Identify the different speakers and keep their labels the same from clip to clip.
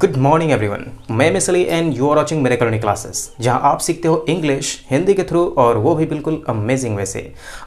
Speaker 1: good morning everyone मैं मिसली and you are watching मेरे कलोनी क्लासेस जहां आप सीखते हो इंग्लिश हिंदी के थ्रू और वो भी बिल्कुल अमेजिंग वैसे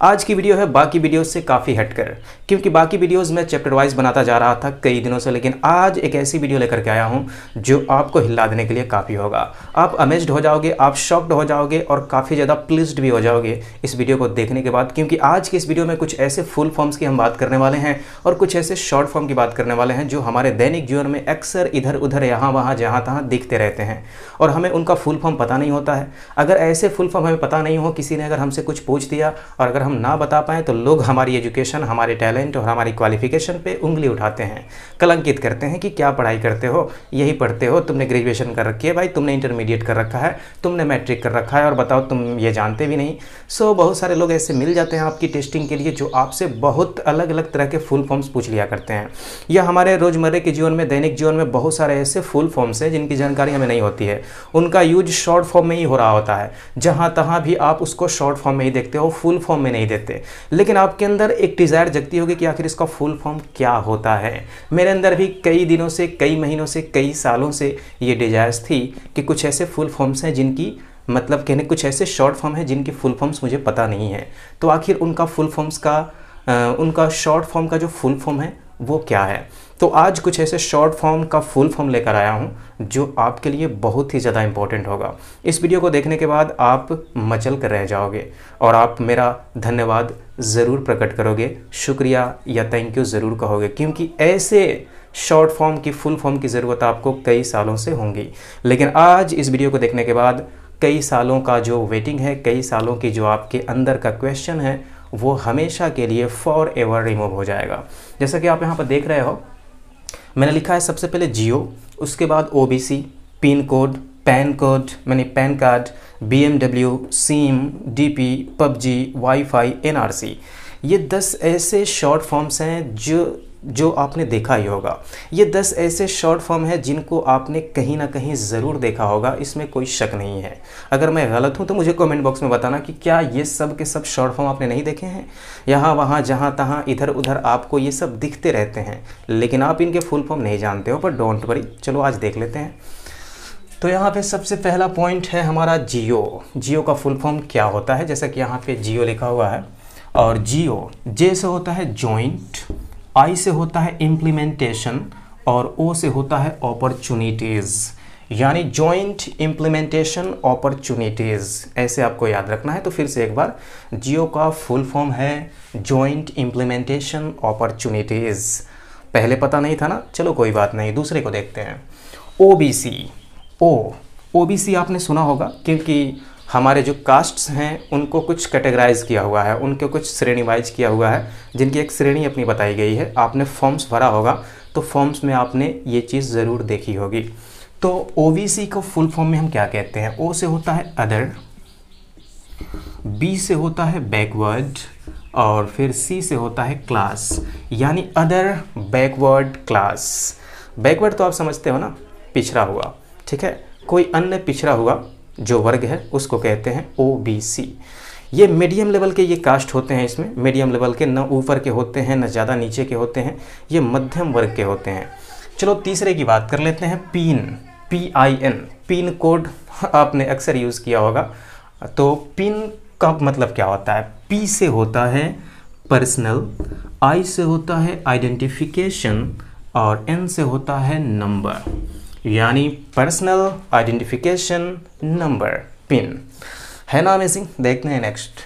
Speaker 1: आज की वीडियो है बाकी वीडियोस से काफ़ी हटकर क्योंकि बाकी वीडियोस मैं चैप्टर वाइज बनाता जा रहा था कई दिनों से लेकिन आज एक ऐसी वीडियो लेकर के आया हूँ जो आपको हिला देने के लिए काफ़ी होगा आप अमेज्ड हो जाओगे आप शॉक्ड हो जाओगे और काफ़ी ज़्यादा प्लिस्ड भी हो जाओगे इस वीडियो को देखने के बाद क्योंकि आज की इस वीडियो में कुछ ऐसे फुल फॉर्म्स की हम बात करने वाले हैं और कुछ ऐसे शॉर्ट फॉर्म की बात करने वाले हैं जो हमारे दैनिक जीवन में अक्सर इधर उधर इधर यहाँ वहाँ जहाँ तहाँ दिखते रहते हैं और हमें उनका फुल फॉर्म पता नहीं होता है अगर ऐसे फुल फॉर्म हमें पता नहीं हो किसी ने अगर हमसे कुछ पूछ दिया और अगर हम ना बता पाएँ तो लोग हमारी एजुकेशन हमारे टैलेंट और हमारी क्वालिफिकेशन पर उंगली उठाते हैं कलंकित करते हैं कि क्या पढ़ाई करते हो यही पढ़ते हो तुमने ग्रेजुएशन कर रखी है भाई तुमने इंटरमीडिएट कर रखा है तुमने मैट्रिक कर रखा है और बताओ तुम ये जानते भी नहीं सो बहुत सारे लोग ऐसे मिल जाते हैं आपकी टेस्टिंग के लिए जो आपसे बहुत अलग अलग तरह के फुल फॉर्म्स पूछ लिया करते हैं या हमारे रोज़मर्रे के जीवन में दैनिक जीवन में बहुत सारे ऐसे से फुल फॉर्म से जिनकी जानकारी हमें नहीं होती है उनका यूज शॉर्ट फॉर्म में ही हो रहा होता है जहाँ तहाँ भी आप उसको शॉर्ट फॉर्म में ही देखते हो फुल फॉर्म में नहीं देते लेकिन आपके अंदर एक डिज़ायर जगती होगी कि आखिर इसका फुल फॉर्म क्या होता है मेरे अंदर भी कई दिनों से कई महीनों से कई सालों से ये डिज़ायर्स थी कि कुछ ऐसे फुल फॉर्म्स हैं जिनकी मतलब कहने कुछ ऐसे शॉर्ट फॉर्म हैं जिनकी फुल फॉर्म्स मुझे पता नहीं है तो आखिर उनका फुल फॉर्म्स का आ, उनका शॉर्ट फॉर्म का जो फुल फॉर्म है वो क्या है तो आज कुछ ऐसे शॉर्ट फॉर्म का फुल फॉर्म लेकर आया हूँ जो आपके लिए बहुत ही ज़्यादा इंपॉर्टेंट होगा इस वीडियो को देखने के बाद आप मचल कर रह जाओगे और आप मेरा धन्यवाद ज़रूर प्रकट करोगे शुक्रिया या थैंक यू ज़रूर कहोगे क्योंकि ऐसे शॉर्ट फॉर्म की फुल फॉर्म की ज़रूरत आपको कई सालों से होंगी लेकिन आज इस वीडियो को देखने के बाद कई सालों का जो वेटिंग है कई सालों की जो आपके अंदर का क्वेश्चन है वो हमेशा के लिए फॉर एवर रिमूव हो जाएगा जैसा कि आप यहाँ पर देख रहे हो मैंने लिखा है सबसे पहले जियो उसके बाद ओ पिन कोड पैन कोड मैंने pan card B M W SIM D P PUBG why N R C ये दस ऐसे शॉर्ट फॉर्म्स हैं जो जो आपने देखा ही होगा ये दस ऐसे शॉर्ट फॉर्म हैं जिनको आपने कहीं ना कहीं ज़रूर देखा होगा इसमें कोई शक नहीं है अगर मैं गलत हूँ तो मुझे कमेंट बॉक्स में बताना कि क्या ये सब के सब शॉर्ट फॉर्म आपने नहीं देखे हैं यहाँ वहाँ जहाँ तहाँ इधर उधर आपको ये सब दिखते रहते हैं लेकिन आप इनके फुल फॉर्म नहीं जानते हो पर डोंट वरी चलो आज देख लेते हैं तो यहाँ पे सबसे पहला पॉइंट है हमारा जियो जियो का फुल फॉर्म क्या होता है जैसा कि यहाँ पे जियो लिखा हुआ है और जियो जे से होता है जॉइंट आई से होता है इम्प्लीमेंटेशन और ओ से होता है अपॉर्चुनिटीज़ यानी जॉइंट इम्प्लीमेंटेशन अपॉर्चुनिटीज़ ऐसे आपको याद रखना है तो फिर से एक बार जियो का फुल फॉर्म है जॉइंट इम्प्लीमेंटेशन अपॉर्चुनिटीज़ पहले पता नहीं था ना चलो कोई बात नहीं दूसरे को देखते हैं ओ बी सी ओ ओ बी सी आपने सुना होगा क्योंकि हमारे जो कास्ट्स हैं उनको कुछ कैटेगराइज किया हुआ है उनके कुछ श्रेणीवाइज किया हुआ है जिनकी एक श्रेणी अपनी बताई गई है आपने फॉर्म्स भरा होगा तो फॉर्म्स में आपने ये चीज़ ज़रूर देखी होगी तो ओ को फुल फॉर्म में हम क्या कहते हैं ओ से होता है अदर बी से होता है बैकवर्ड और फिर सी से होता है क्लास यानी अदर बैकवर्ड क्लास बैकवर्ड तो आप समझते हो ना पिछड़ा हुआ ठीक है कोई अन्य पिछड़ा हुआ जो वर्ग है उसको कहते हैं सी ये मीडियम लेवल के ये कास्ट होते हैं इसमें मीडियम लेवल के न ऊपर के होते हैं न ज़्यादा नीचे के होते हैं ये मध्यम वर्ग के होते हैं चलो तीसरे की बात कर लेते हैं pin P I N pin code आपने अक्सर यूज़ किया होगा तो पिन का मतलब क्या होता है पी से होता है पर्सनल आई से होता है आइडेंटिफिकेशन और एन से होता है नंबर यानी पर्सनल आइडेंटिफिकेशन नंबर पिन है ना अमेजिंग देखते हैं नेक्स्ट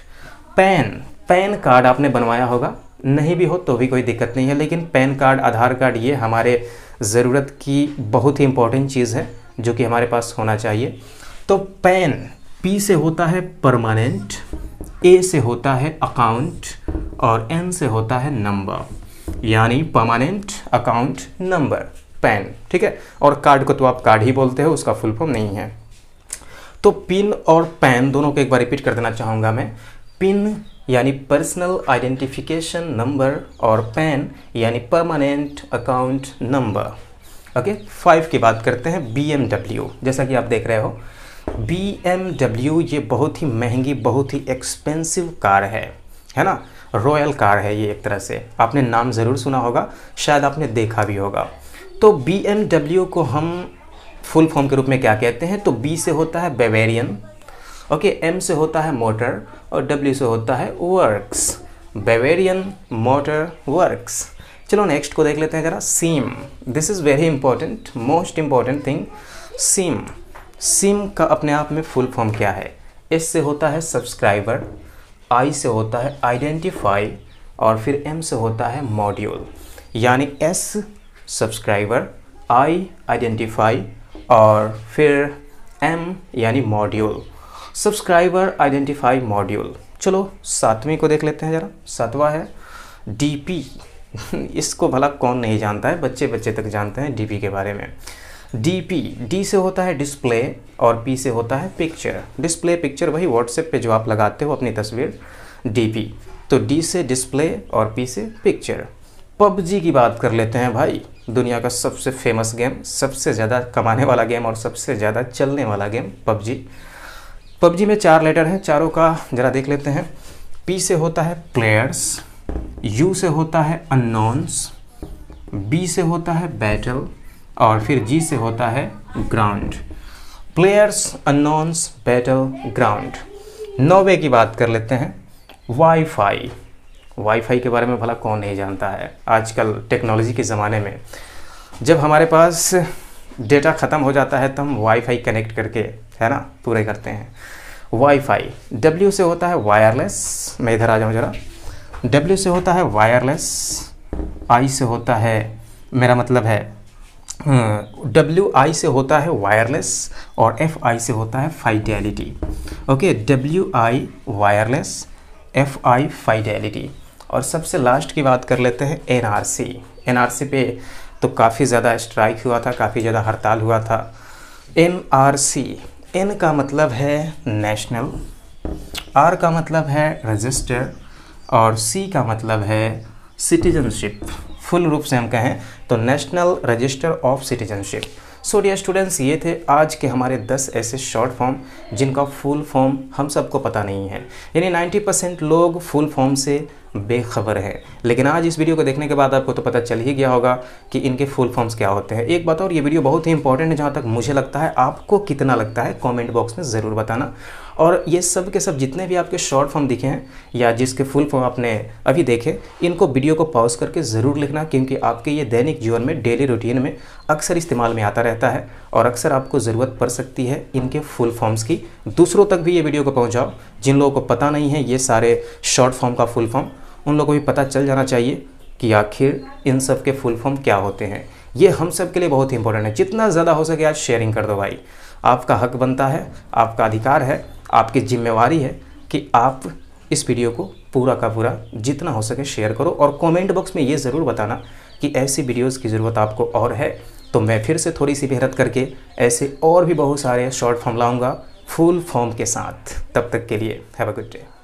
Speaker 1: पैन पैन कार्ड आपने बनवाया होगा नहीं भी हो तो भी कोई दिक्कत नहीं है लेकिन पैन कार्ड आधार कार्ड ये हमारे ज़रूरत की बहुत ही इंपॉर्टेंट चीज़ है जो कि हमारे पास होना चाहिए तो पैन पी से होता है परमानेंट ए से होता है अकाउंट और एन से होता है नंबर यानी परमानेंट अकाउंट नंबर पैन ठीक है और कार्ड को तो आप कार्ड ही बोलते हो उसका फुल फॉर्म नहीं है तो पिन और पैन दोनों को एक बार रिपीट कर देना चाहूँगा मैं पिन यानी पर्सनल आइडेंटिफिकेशन नंबर और पैन यानी permanent account number okay five की बात करते हैं डब्ल्यू जैसा कि आप देख रहे हो डब्ल्यू ये बहुत ही महंगी बहुत ही एक्सपेंसिव कार है है ना रॉयल कार है ये एक तरह से आपने नाम ज़रूर सुना होगा शायद आपने देखा भी होगा तो बी को हम फुल फॉर्म के रूप में क्या कहते हैं तो बी से होता है बेवेरियन ओके एम से होता है मोटर और डब्ल्यू से होता है वर्क्स बेवेरियन मोटर वर्क्स चलो नेक्स्ट को देख लेते हैं ज़रा SIM this is very important most important thing SIM SIM का अपने आप में फुल फॉर्म क्या है एस से होता है सब्सक्राइबर आई से होता है आइडेंटिफाई और फिर एम से होता है मॉड्यूल यानी एस सब्सक्राइबर आई आइडेंटिफाई और फिर एम यानी मॉड्यूल सब्सक्राइबर आइडेंटिफाई मॉड्यूल चलो सातवीं को देख लेते हैं ज़रा सातवां है डीपी इसको भला कौन नहीं जानता है बच्चे बच्चे तक जानते हैं डीपी के बारे में डीपी डी से होता है डिस्प्ले और पी से होता है पिक्चर डिस्प्ले पिक्चर वही व्हाट्सएप पे जो आप लगाते हो अपनी तस्वीर डीपी तो डी से डिस्प्ले और पी से पिक्चर पबजी की बात कर लेते हैं भाई दुनिया का सबसे फेमस गेम सबसे ज़्यादा कमाने वाला गेम और सबसे ज़्यादा चलने वाला गेम पबजी पबजी में चार लेटर हैं चारों का ज़रा देख लेते हैं पी से होता है प्लेयर्स यू से होता है अननोन्स बी से होता है बैटल और फिर जी से होता है ground players unknown's battle ground नौवे की बात कर लेते हैं वाईफाई वाईफाई के बारे में भला कौन नहीं जानता है आजकल टेक्नोलॉजी के ज़माने में जब हमारे पास डेटा ख़त्म हो जाता है तो हम वाईफाई कनेक्ट करके है ना पूरे करते हैं वाईफाई डब्ल्यू से होता है वायरलेस मैं इधर आ जाऊँ ज़रा डब्ल्यू से होता है वायरलेस आई से होता है मेरा मतलब है डब्ल्यू आई से होता है वायरलेस और एफ आई से होता है fidelity okay W I wireless F I fidelity और सबसे लास्ट की बात कर लेते हैं एनआरसी एनआरसी पे तो काफ़ी ज़्यादा स्ट्राइक हुआ था काफ़ी ज़्यादा हड़ताल हुआ था एनआरसी एन का मतलब है नेशनल आर का मतलब है रजिस्टर और सी का मतलब है सिटीजनशिप फुल रूप से हम कहें तो national register of citizenship so dear students ये थे आज के हमारे 10 ऐसे शॉर्ट फॉर्म जिनका फुल फॉर्म हम सबको पता नहीं है यानी 90 परसेंट लोग फुल फॉर्म से बेखबर है लेकिन आज इस वीडियो को देखने के बाद आपको तो पता चल ही गया होगा कि इनके फुल फॉर्म्स क्या होते हैं एक बात और ये वीडियो बहुत ही इंपॉर्टेंट है जहाँ तक मुझे लगता है आपको कितना लगता है कॉमेंट बॉक्स में ज़रूर बताना और ये सब के सब जितने भी आपके शॉर्ट फॉर्म दिखे हैं या जिसके फुल फॉर्म आपने अभी देखे इनको वीडियो को पॉज करके ज़रूर लिखना क्योंकि आपके ये दैनिक जीवन में डेली रूटीन में अक्सर इस्तेमाल में आता रहता है और अक्सर आपको ज़रूरत पड़ सकती है इनके फुल फॉर्म्स की दूसरों तक भी ये वीडियो को पहुँचाओ जिन लोगों को पता नहीं है ये सारे शॉर्ट फॉर्म का फुल फॉर्म उन लोगों को भी पता चल जाना चाहिए कि आखिर इन सब के फुल फॉर्म क्या होते हैं ये हम सब के लिए बहुत ही इंपॉर्टेंट है जितना ज़्यादा हो सके आज शेयरिंग कर दो भाई आपका हक बनता है आपका अधिकार है आपकी जिम्मेवारी है कि आप इस वीडियो को पूरा का पूरा जितना हो सके शेयर करो और कमेंट बॉक्स में ये ज़रूर बताना कि ऐसी वीडियोस की ज़रूरत आपको और है तो मैं फिर से थोड़ी सी मेहनत करके ऐसे और भी बहुत सारे शॉर्ट फॉर्म लाऊँगा फुल फॉर्म के साथ तब तक के लिए हैव अ गुड डे